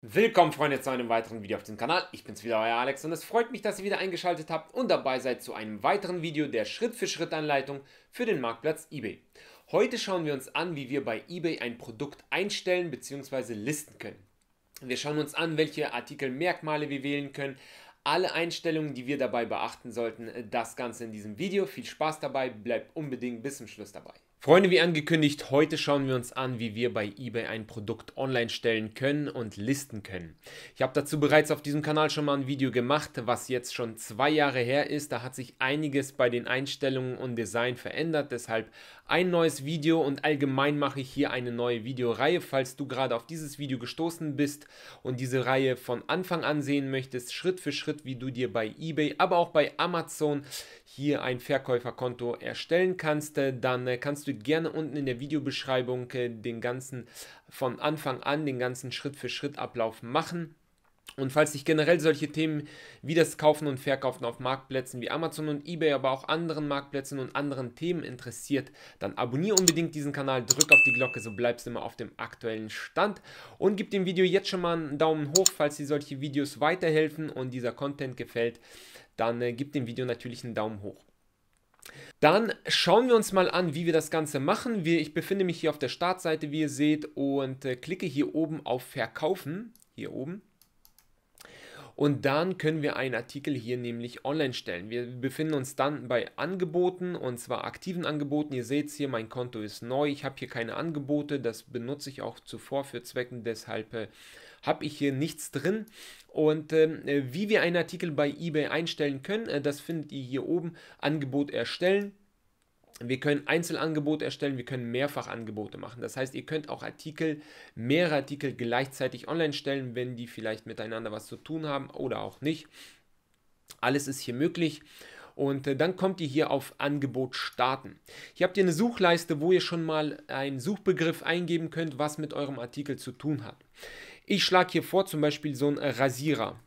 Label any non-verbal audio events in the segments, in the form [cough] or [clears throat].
Willkommen Freunde zu einem weiteren Video auf dem Kanal. Ich bin's wieder, euer Alex und es freut mich, dass ihr wieder eingeschaltet habt und dabei seid zu einem weiteren Video der Schritt-für-Schritt-Anleitung für den Marktplatz eBay. Heute schauen wir uns an, wie wir bei eBay ein Produkt einstellen bzw. listen können. Wir schauen uns an, welche Artikelmerkmale wir wählen können, alle Einstellungen, die wir dabei beachten sollten, das Ganze in diesem Video. Viel Spaß dabei, bleibt unbedingt bis zum Schluss dabei. Freunde, wie angekündigt, heute schauen wir uns an, wie wir bei eBay ein Produkt online stellen können und listen können. Ich habe dazu bereits auf diesem Kanal schon mal ein Video gemacht, was jetzt schon zwei Jahre her ist. Da hat sich einiges bei den Einstellungen und Design verändert, deshalb ein neues Video und allgemein mache ich hier eine neue Videoreihe. Falls du gerade auf dieses Video gestoßen bist und diese Reihe von Anfang an sehen möchtest, Schritt für Schritt, wie du dir bei eBay, aber auch bei Amazon hier ein Verkäuferkonto erstellen kannst, äh, dann äh, kannst du gerne unten in der Videobeschreibung äh, den ganzen von Anfang an den ganzen Schritt für Schritt Ablauf machen. Und falls dich generell solche Themen wie das Kaufen und Verkaufen auf Marktplätzen wie Amazon und eBay, aber auch anderen Marktplätzen und anderen Themen interessiert, dann abonniere unbedingt diesen Kanal, drück auf die Glocke, so bleibst du immer auf dem aktuellen Stand und gib dem Video jetzt schon mal einen Daumen hoch, falls dir solche Videos weiterhelfen und dieser Content gefällt dann äh, gib dem Video natürlich einen Daumen hoch. Dann schauen wir uns mal an, wie wir das Ganze machen. Wir, ich befinde mich hier auf der Startseite, wie ihr seht, und äh, klicke hier oben auf Verkaufen. Hier oben. Und dann können wir einen Artikel hier nämlich online stellen. Wir befinden uns dann bei Angeboten und zwar aktiven Angeboten. Ihr seht es hier, mein Konto ist neu. Ich habe hier keine Angebote. Das benutze ich auch zuvor für Zwecken. Deshalb äh, habe ich hier nichts drin. Und äh, wie wir einen Artikel bei eBay einstellen können, äh, das findet ihr hier oben. Angebot erstellen. Wir können Einzelangebote erstellen, wir können Mehrfachangebote machen. Das heißt, ihr könnt auch Artikel, mehrere Artikel gleichzeitig online stellen, wenn die vielleicht miteinander was zu tun haben oder auch nicht. Alles ist hier möglich. Und äh, dann kommt ihr hier auf Angebot starten. Hier habt ihr eine Suchleiste, wo ihr schon mal einen Suchbegriff eingeben könnt, was mit eurem Artikel zu tun hat. Ich schlage hier vor zum Beispiel so einen Rasierer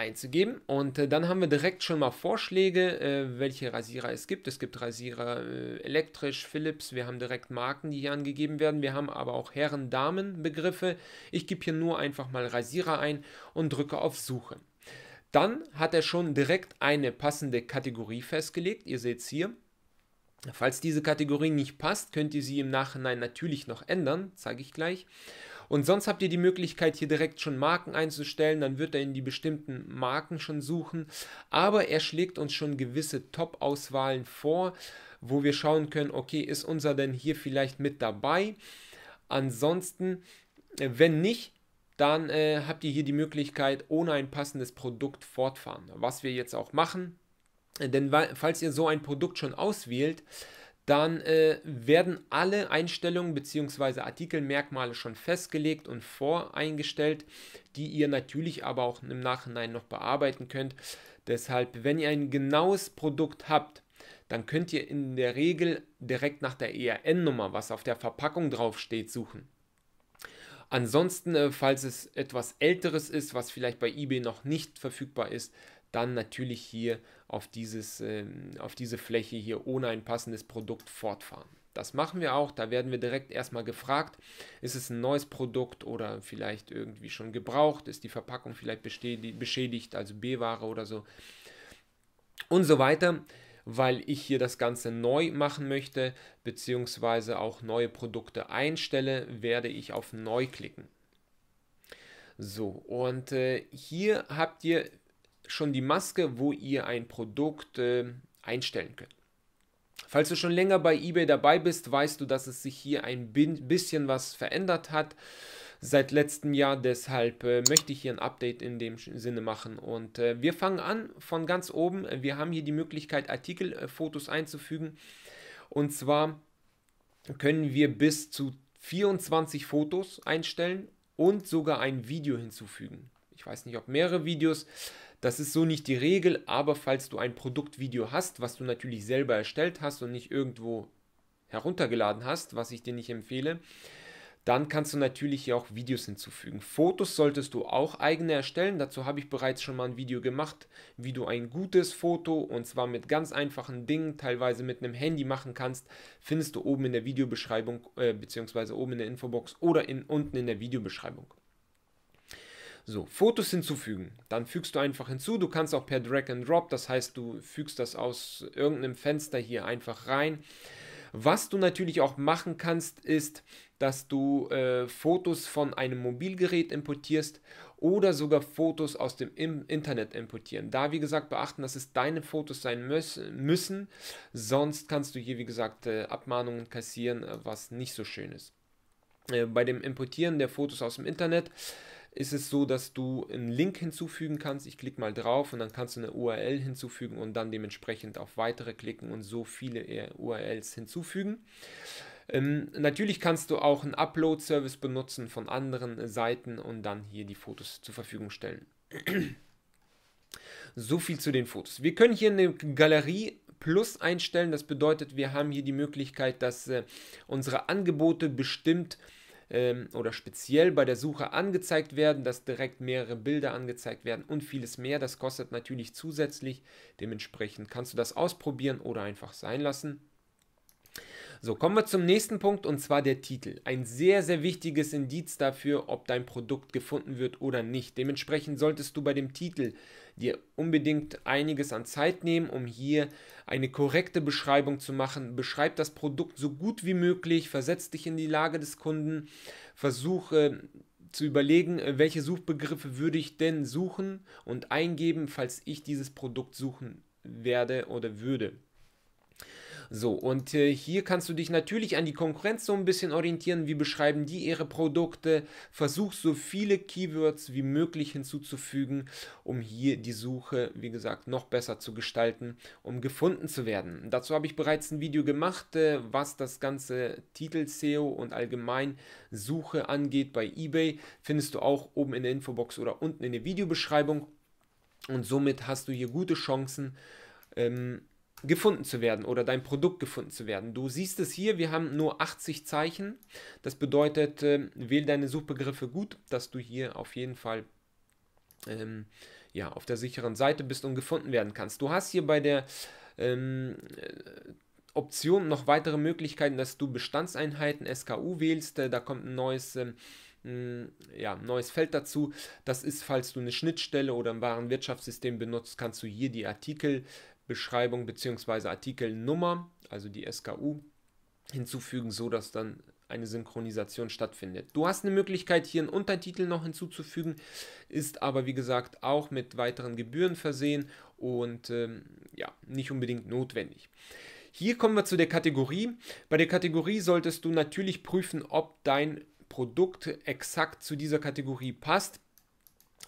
einzugeben. Und äh, dann haben wir direkt schon mal Vorschläge, äh, welche Rasierer es gibt. Es gibt Rasierer äh, elektrisch, Philips. Wir haben direkt Marken, die hier angegeben werden. Wir haben aber auch Herren-Damen-Begriffe. Ich gebe hier nur einfach mal Rasierer ein und drücke auf Suche. Dann hat er schon direkt eine passende Kategorie festgelegt. Ihr seht es hier. Falls diese Kategorie nicht passt, könnt ihr sie im Nachhinein natürlich noch ändern, zeige ich gleich. Und sonst habt ihr die Möglichkeit, hier direkt schon Marken einzustellen, dann wird er in die bestimmten Marken schon suchen. Aber er schlägt uns schon gewisse Top-Auswahlen vor, wo wir schauen können, okay, ist unser denn hier vielleicht mit dabei? Ansonsten, äh, wenn nicht, dann äh, habt ihr hier die Möglichkeit, ohne ein passendes Produkt fortfahren, was wir jetzt auch machen. Äh, denn falls ihr so ein Produkt schon auswählt, dann äh, werden alle Einstellungen bzw. Artikelmerkmale schon festgelegt und voreingestellt, die ihr natürlich aber auch im Nachhinein noch bearbeiten könnt. Deshalb, wenn ihr ein genaues Produkt habt, dann könnt ihr in der Regel direkt nach der ERN-Nummer, was auf der Verpackung draufsteht, suchen. Ansonsten, äh, falls es etwas Älteres ist, was vielleicht bei eBay noch nicht verfügbar ist, dann natürlich hier auf, dieses, ähm, auf diese Fläche hier ohne ein passendes Produkt fortfahren. Das machen wir auch, da werden wir direkt erstmal gefragt, ist es ein neues Produkt oder vielleicht irgendwie schon gebraucht, ist die Verpackung vielleicht beschädigt, also B-Ware oder so und so weiter, weil ich hier das Ganze neu machen möchte, beziehungsweise auch neue Produkte einstelle, werde ich auf Neu klicken. So, und äh, hier habt ihr schon die Maske, wo ihr ein Produkt äh, einstellen könnt. Falls du schon länger bei eBay dabei bist, weißt du, dass es sich hier ein bisschen was verändert hat seit letztem Jahr. Deshalb äh, möchte ich hier ein Update in dem Sinne machen. Und äh, wir fangen an von ganz oben. Wir haben hier die Möglichkeit, Artikelfotos äh, einzufügen. Und zwar können wir bis zu 24 Fotos einstellen und sogar ein Video hinzufügen. Ich weiß nicht, ob mehrere Videos. Das ist so nicht die Regel, aber falls du ein Produktvideo hast, was du natürlich selber erstellt hast und nicht irgendwo heruntergeladen hast, was ich dir nicht empfehle, dann kannst du natürlich hier auch Videos hinzufügen. Fotos solltest du auch eigene erstellen. Dazu habe ich bereits schon mal ein Video gemacht, wie du ein gutes Foto und zwar mit ganz einfachen Dingen, teilweise mit einem Handy machen kannst. Findest du oben in der Videobeschreibung äh, bzw. oben in der Infobox oder in, unten in der Videobeschreibung. So, Fotos hinzufügen. Dann fügst du einfach hinzu. Du kannst auch per Drag and Drop, das heißt, du fügst das aus irgendeinem Fenster hier einfach rein. Was du natürlich auch machen kannst, ist, dass du äh, Fotos von einem Mobilgerät importierst oder sogar Fotos aus dem Im Internet importieren. Da, wie gesagt, beachten, dass es deine Fotos sein müssen, sonst kannst du hier, wie gesagt, äh, Abmahnungen kassieren, äh, was nicht so schön ist. Äh, bei dem Importieren der Fotos aus dem Internet ist es so, dass du einen Link hinzufügen kannst. Ich klicke mal drauf und dann kannst du eine URL hinzufügen und dann dementsprechend auf weitere klicken und so viele äh, URLs hinzufügen. Ähm, natürlich kannst du auch einen Upload-Service benutzen von anderen äh, Seiten und dann hier die Fotos zur Verfügung stellen. [clears throat] so viel zu den Fotos. Wir können hier eine Galerie Plus einstellen. Das bedeutet, wir haben hier die Möglichkeit, dass äh, unsere Angebote bestimmt werden ähm, oder speziell bei der Suche angezeigt werden, dass direkt mehrere Bilder angezeigt werden und vieles mehr. Das kostet natürlich zusätzlich. Dementsprechend kannst du das ausprobieren oder einfach sein lassen. So, kommen wir zum nächsten Punkt und zwar der Titel. Ein sehr, sehr wichtiges Indiz dafür, ob dein Produkt gefunden wird oder nicht. Dementsprechend solltest du bei dem Titel dir unbedingt einiges an Zeit nehmen, um hier eine korrekte Beschreibung zu machen. Beschreib das Produkt so gut wie möglich, versetz dich in die Lage des Kunden, versuche äh, zu überlegen, äh, welche Suchbegriffe würde ich denn suchen und eingeben, falls ich dieses Produkt suchen werde oder würde. So, und äh, hier kannst du dich natürlich an die Konkurrenz so ein bisschen orientieren. Wie beschreiben die ihre Produkte? Versuch so viele Keywords wie möglich hinzuzufügen, um hier die Suche, wie gesagt, noch besser zu gestalten, um gefunden zu werden. Dazu habe ich bereits ein Video gemacht, äh, was das ganze Titel SEO und allgemein Suche angeht bei eBay. Findest du auch oben in der Infobox oder unten in der Videobeschreibung. Und somit hast du hier gute Chancen, ähm, gefunden zu werden oder dein Produkt gefunden zu werden. Du siehst es hier, wir haben nur 80 Zeichen. Das bedeutet, äh, wähl deine Suchbegriffe gut, dass du hier auf jeden Fall ähm, ja, auf der sicheren Seite bist und gefunden werden kannst. Du hast hier bei der ähm, äh, Option noch weitere Möglichkeiten, dass du Bestandseinheiten SKU wählst. Äh, da kommt ein neues... Ähm, hm, ja, neues Feld dazu. Das ist, falls du eine Schnittstelle oder ein Warenwirtschaftssystem benutzt, kannst du hier die Artikel Beschreibung bzw. Artikelnummer, also die SKU, hinzufügen, so dass dann eine Synchronisation stattfindet. Du hast eine Möglichkeit, hier einen Untertitel noch hinzuzufügen, ist aber wie gesagt auch mit weiteren Gebühren versehen und ähm, ja, nicht unbedingt notwendig. Hier kommen wir zu der Kategorie. Bei der Kategorie solltest du natürlich prüfen, ob dein Produkt exakt zu dieser Kategorie passt.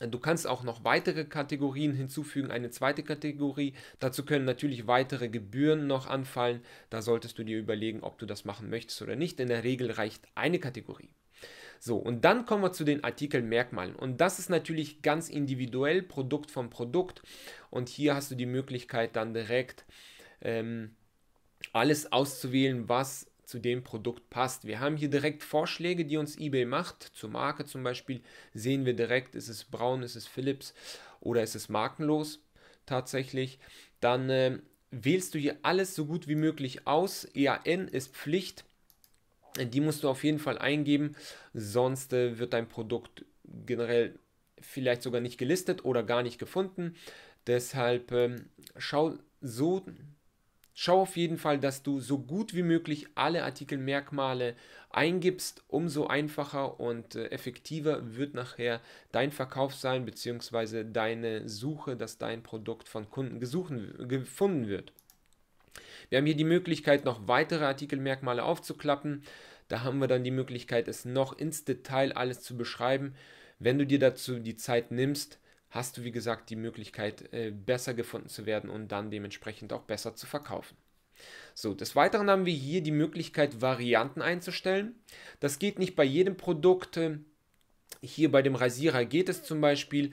Du kannst auch noch weitere Kategorien hinzufügen, eine zweite Kategorie. Dazu können natürlich weitere Gebühren noch anfallen. Da solltest du dir überlegen, ob du das machen möchtest oder nicht. In der Regel reicht eine Kategorie. So, und dann kommen wir zu den Artikelmerkmalen. Und das ist natürlich ganz individuell, Produkt vom Produkt. Und hier hast du die Möglichkeit dann direkt ähm, alles auszuwählen, was zu dem Produkt passt. Wir haben hier direkt Vorschläge, die uns eBay macht. Zur Marke zum Beispiel sehen wir direkt, ist es braun, ist es Philips oder ist es markenlos tatsächlich. Dann äh, wählst du hier alles so gut wie möglich aus. EAN ist Pflicht. Die musst du auf jeden Fall eingeben, sonst äh, wird dein Produkt generell vielleicht sogar nicht gelistet oder gar nicht gefunden. Deshalb ähm, schau so Schau auf jeden Fall, dass du so gut wie möglich alle Artikelmerkmale eingibst. Umso einfacher und äh, effektiver wird nachher dein Verkauf sein, beziehungsweise deine Suche, dass dein Produkt von Kunden gesuchen, gefunden wird. Wir haben hier die Möglichkeit, noch weitere Artikelmerkmale aufzuklappen. Da haben wir dann die Möglichkeit, es noch ins Detail alles zu beschreiben. Wenn du dir dazu die Zeit nimmst, hast du, wie gesagt, die Möglichkeit, äh, besser gefunden zu werden und dann dementsprechend auch besser zu verkaufen. So, des Weiteren haben wir hier die Möglichkeit, Varianten einzustellen. Das geht nicht bei jedem Produkt. Äh, hier bei dem Rasierer geht es zum Beispiel.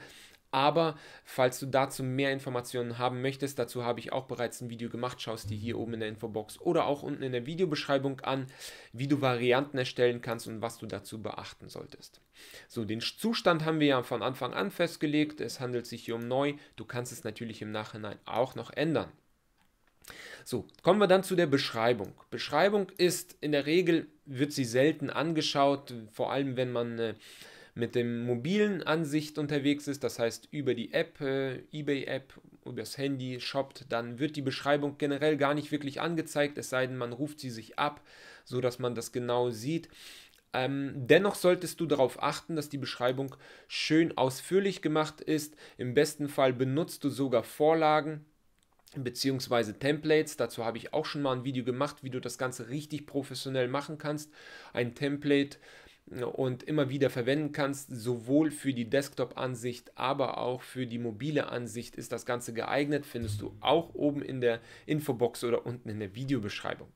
Aber falls du dazu mehr Informationen haben möchtest, dazu habe ich auch bereits ein Video gemacht, Schau es dir hier oben in der Infobox oder auch unten in der Videobeschreibung an, wie du Varianten erstellen kannst und was du dazu beachten solltest. So, den Zustand haben wir ja von Anfang an festgelegt, es handelt sich hier um neu, du kannst es natürlich im Nachhinein auch noch ändern. So, kommen wir dann zu der Beschreibung. Beschreibung ist in der Regel, wird sie selten angeschaut, vor allem wenn man... Äh, mit dem mobilen Ansicht unterwegs ist, das heißt über die App, äh, eBay-App, über das Handy shoppt, dann wird die Beschreibung generell gar nicht wirklich angezeigt, es sei denn, man ruft sie sich ab, so dass man das genau sieht. Ähm, dennoch solltest du darauf achten, dass die Beschreibung schön ausführlich gemacht ist. Im besten Fall benutzt du sogar Vorlagen, bzw. Templates. Dazu habe ich auch schon mal ein Video gemacht, wie du das Ganze richtig professionell machen kannst. Ein Template und immer wieder verwenden kannst. Sowohl für die Desktop-Ansicht, aber auch für die mobile Ansicht ist das Ganze geeignet. Findest du auch oben in der Infobox oder unten in der Videobeschreibung.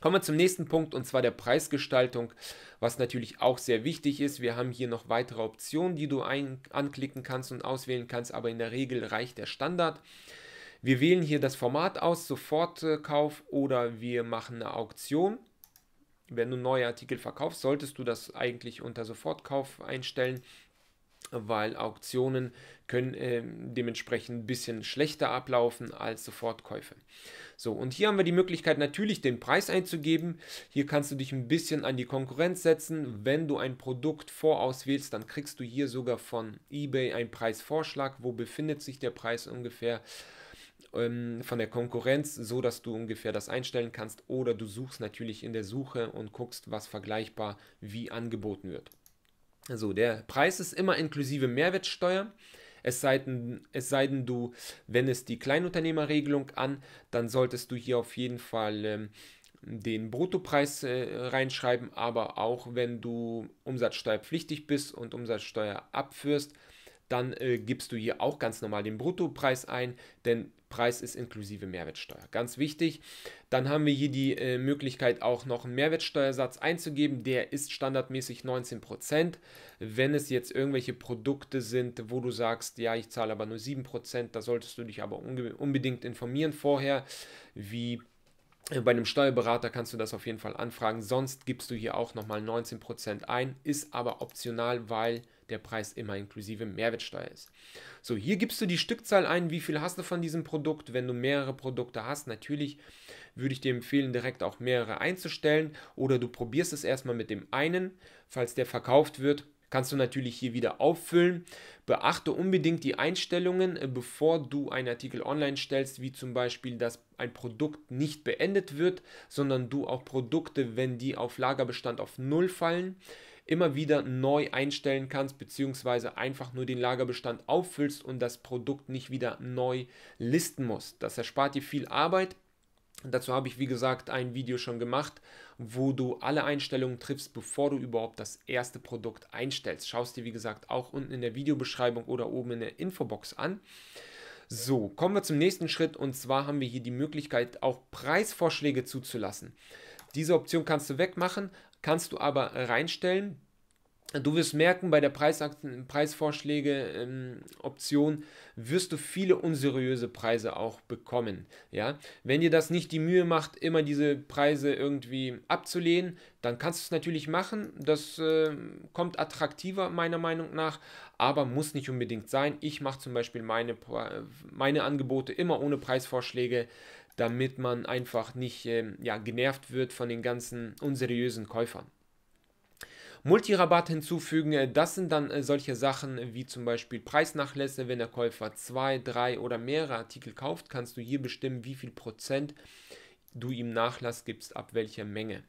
Kommen wir zum nächsten Punkt und zwar der Preisgestaltung, was natürlich auch sehr wichtig ist. Wir haben hier noch weitere Optionen, die du ein anklicken kannst und auswählen kannst, aber in der Regel reicht der Standard. Wir wählen hier das Format aus, Sofortkauf oder wir machen eine Auktion wenn du neue Artikel verkaufst, solltest du das eigentlich unter Sofortkauf einstellen, weil Auktionen können äh, dementsprechend ein bisschen schlechter ablaufen als Sofortkäufe. So, und hier haben wir die Möglichkeit natürlich den Preis einzugeben. Hier kannst du dich ein bisschen an die Konkurrenz setzen. Wenn du ein Produkt vorauswählst, dann kriegst du hier sogar von eBay einen Preisvorschlag. Wo befindet sich der Preis ungefähr? ähm, von der Konkurrenz, so dass du ungefähr das einstellen kannst oder du suchst natürlich in der Suche und guckst, was vergleichbar wie angeboten wird. Also der Preis ist immer inklusive Mehrwertsteuer. Es sei, denn, es sei denn, du wendest die Kleinunternehmerregelung an, dann solltest du hier auf jeden Fall ähm, den Bruttopreis äh, reinschreiben, aber auch wenn du umsatzsteuerpflichtig bist und Umsatzsteuer abführst, dann äh, gibst du hier auch ganz normal den Bruttopreis ein, denn Preis ist inklusive Mehrwertsteuer. Ganz wichtig. Dann haben wir hier die äh, Möglichkeit auch noch einen Mehrwertsteuersatz einzugeben. Der ist standardmäßig 19%. Wenn es jetzt irgendwelche Produkte sind, wo du sagst, ja, ich zahle aber nur 7%, da solltest du dich aber unbedingt informieren vorher, wie äh, bei einem Steuerberater kannst du das auf jeden Fall anfragen. Sonst gibst du hier auch nochmal 19% ein, ist aber optional, weil der Preis immer inklusive Mehrwertsteuer ist. So, hier gibst du die Stückzahl ein, wie viel hast du von diesem Produkt. Wenn du mehrere Produkte hast, natürlich würde ich dir empfehlen, direkt auch mehrere einzustellen oder du probierst es erstmal mit dem einen, falls der verkauft wird. Kannst du natürlich hier wieder auffüllen. Beachte unbedingt die Einstellungen, äh, bevor du einen Artikel online stellst, wie zum Beispiel, dass ein Produkt nicht beendet wird, sondern du auch Produkte, wenn die auf Lagerbestand auf Null fallen, immer wieder neu einstellen kannst, beziehungsweise einfach nur den Lagerbestand auffüllst und das Produkt nicht wieder neu listen musst. Das erspart dir viel Arbeit. Dazu habe ich, wie gesagt, ein Video schon gemacht, wo du alle Einstellungen triffst, bevor du überhaupt das erste Produkt einstellst. Schaust dir, wie gesagt, auch unten in der Videobeschreibung oder oben in der Infobox an. So, kommen wir zum nächsten Schritt und zwar haben wir hier die Möglichkeit, auch Preisvorschläge zuzulassen. Diese Option kannst du wegmachen, kannst du aber reinstellen. Du wirst merken, bei der Preisaktien, Preisvorschläge ähm, Option wirst du viele unseriöse Preise auch bekommen. Ja? Wenn dir das nicht die Mühe macht, immer diese Preise irgendwie abzulehnen, dann kannst du es natürlich machen. Das äh, kommt attraktiver meiner Meinung nach, aber muss nicht unbedingt sein. Ich mache zum Beispiel meine, meine Angebote immer ohne Preisvorschläge damit man einfach nicht ähm, ja, genervt wird von den ganzen unseriösen Käufern. Multirabatt hinzufügen, äh, das sind dann äh, solche Sachen wie zum Beispiel Preisnachlässe. Wenn der Käufer zwei, drei oder mehrere Artikel kauft, kannst du hier bestimmen, wie viel Prozent du ihm Nachlass gibst, ab welcher Menge.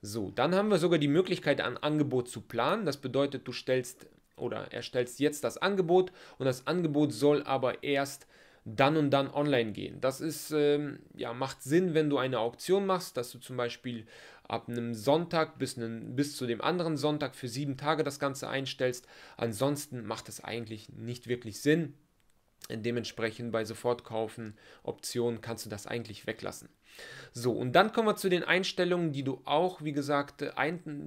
So, dann haben wir sogar die Möglichkeit, ein Angebot zu planen. Das bedeutet, du stellst oder erstellst jetzt das Angebot und das Angebot soll aber erst dann und dann online gehen. Das ist, ähm, ja, macht Sinn, wenn du eine Auktion machst, dass du zum Beispiel ab einem Sonntag bis, einen, bis zu dem anderen Sonntag für sieben Tage das Ganze einstellst. Ansonsten macht es eigentlich nicht wirklich Sinn. Dementsprechend bei Sofortkaufen, Optionen kannst du das eigentlich weglassen. So, und dann kommen wir zu den Einstellungen, die du auch, wie gesagt,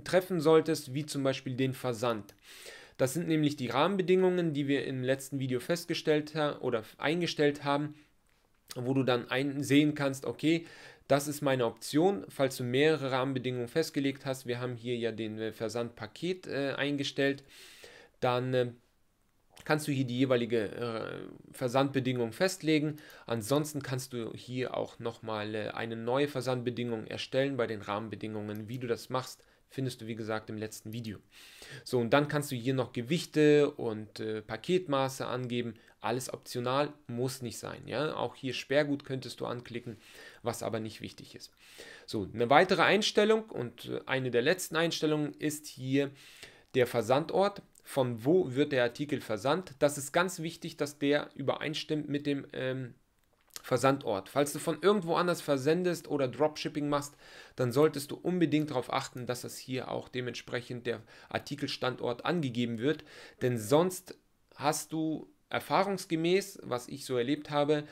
treffen solltest, wie zum Beispiel den Versand. Das sind nämlich die Rahmenbedingungen, die wir im letzten Video festgestellt oder eingestellt haben, wo du dann sehen kannst, okay, das ist meine Option, falls du mehrere Rahmenbedingungen festgelegt hast. Wir haben hier ja den äh, Versandpaket äh, eingestellt. Dann äh, kannst du hier die jeweilige äh, Versandbedingung festlegen. Ansonsten kannst du hier auch nochmal äh, eine neue Versandbedingung erstellen bei den Rahmenbedingungen, wie du das machst findest du wie gesagt im letzten Video. So, und dann kannst du hier noch Gewichte und äh, Paketmaße angeben. Alles optional, muss nicht sein. Ja? Auch hier Sperrgut könntest du anklicken, was aber nicht wichtig ist. So, eine weitere Einstellung und äh, eine der letzten Einstellungen ist hier der Versandort von wo wird der Artikel versandt. Das ist ganz wichtig, dass der übereinstimmt mit dem ähm, Versandort. Falls du von irgendwo anders versendest oder Dropshipping machst, dann solltest du unbedingt darauf achten, dass das hier auch dementsprechend der Artikelstandort angegeben wird, denn sonst hast du erfahrungsgemäß, was ich so erlebt habe,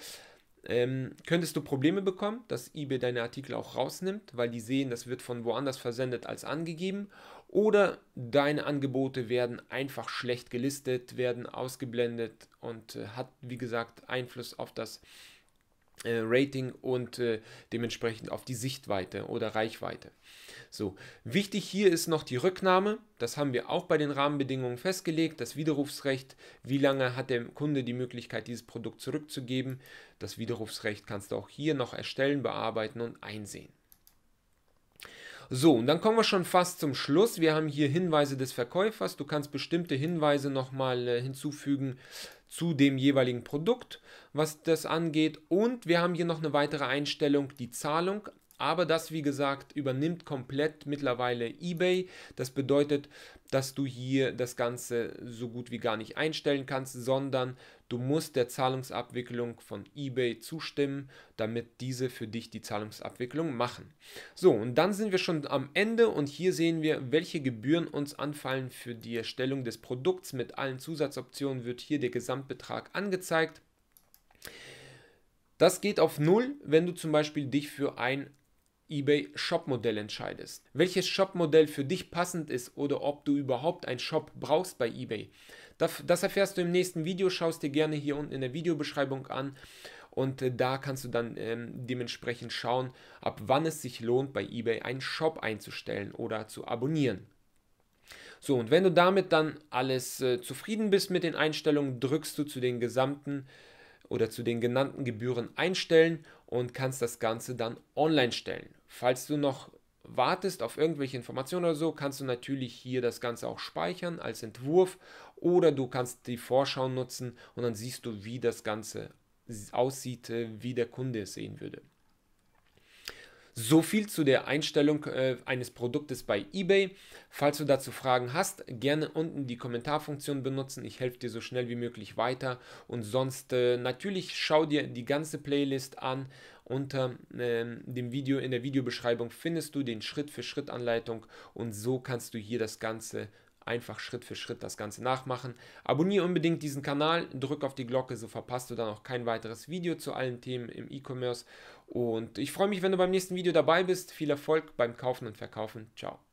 ähm, könntest du Probleme bekommen, dass eBay deine Artikel auch rausnimmt, weil die sehen, das wird von woanders versendet als angegeben. Oder deine Angebote werden einfach schlecht gelistet, werden ausgeblendet und äh, hat, wie gesagt, Einfluss auf das äh, Rating und äh, dementsprechend auf die Sichtweite oder Reichweite. So, wichtig hier ist noch die Rücknahme. Das haben wir auch bei den Rahmenbedingungen festgelegt. Das Widerrufsrecht, wie lange hat der Kunde die Möglichkeit, dieses Produkt zurückzugeben. Das Widerrufsrecht kannst du auch hier noch erstellen, bearbeiten und einsehen. So, und dann kommen wir schon fast zum Schluss. Wir haben hier Hinweise des Verkäufers. Du kannst bestimmte Hinweise nochmal äh, hinzufügen zu dem jeweiligen Produkt, was das angeht. Und wir haben hier noch eine weitere Einstellung, die Zahlung aber das, wie gesagt, übernimmt komplett mittlerweile eBay. Das bedeutet, dass du hier das Ganze so gut wie gar nicht einstellen kannst, sondern du musst der Zahlungsabwicklung von eBay zustimmen, damit diese für dich die Zahlungsabwicklung machen. So, und dann sind wir schon am Ende und hier sehen wir, welche Gebühren uns anfallen für die Erstellung des Produkts. Mit allen Zusatzoptionen wird hier der Gesamtbetrag angezeigt. Das geht auf null, wenn du zum Beispiel dich für ein eBay Shop-Modell entscheidest. Welches Shop-Modell für dich passend ist oder ob du überhaupt einen Shop brauchst bei eBay. Das, erfährst du im nächsten Video, schaust dir gerne hier unten in der Videobeschreibung an und äh, da kannst du dann ähm, dementsprechend schauen, ab wann es sich lohnt, bei eBay einen Shop einzustellen oder zu abonnieren. So, und wenn du damit dann alles äh, zufrieden bist mit den Einstellungen, drückst du zu den gesamten oder zu den genannten Gebühren einstellen und kannst das Ganze dann online stellen. Falls du noch wartest auf irgendwelche Informationen oder so, kannst du natürlich hier das Ganze auch speichern als Entwurf oder du kannst die Vorschau nutzen und dann siehst du, wie das Ganze aussieht, äh, wie der Kunde es sehen würde. So viel zu der Einstellung äh, eines Produktes bei eBay. Falls du dazu Fragen hast, gerne unten die Kommentarfunktion benutzen. Ich helfe dir so schnell wie möglich weiter. Und sonst äh, natürlich schau dir die ganze Playlist an. Unter äh, dem Video in der Videobeschreibung findest du den Schritt-für-Schritt-Anleitung und so kannst du hier das Ganze einfach Schritt für Schritt das Ganze nachmachen. Abonniere unbedingt diesen Kanal, drück auf die Glocke, so verpasst du dann auch kein weiteres Video zu allen Themen im E-Commerce. Und ich freue mich, wenn du beim nächsten Video dabei bist. Viel Erfolg beim Kaufen und Verkaufen. Ciao.